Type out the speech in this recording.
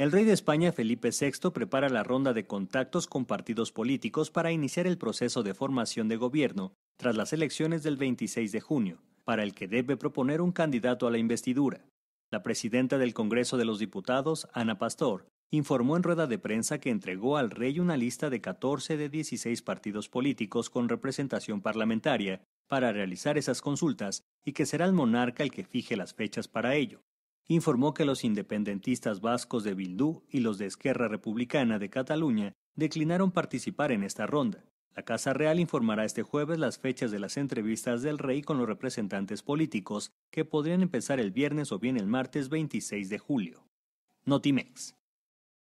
El rey de España, Felipe VI, prepara la ronda de contactos con partidos políticos para iniciar el proceso de formación de gobierno tras las elecciones del 26 de junio, para el que debe proponer un candidato a la investidura. La presidenta del Congreso de los Diputados, Ana Pastor, informó en rueda de prensa que entregó al rey una lista de 14 de 16 partidos políticos con representación parlamentaria para realizar esas consultas y que será el monarca el que fije las fechas para ello informó que los independentistas vascos de Bildu y los de Esquerra Republicana de Cataluña declinaron participar en esta ronda. La Casa Real informará este jueves las fechas de las entrevistas del rey con los representantes políticos, que podrían empezar el viernes o bien el martes 26 de julio. Notimex.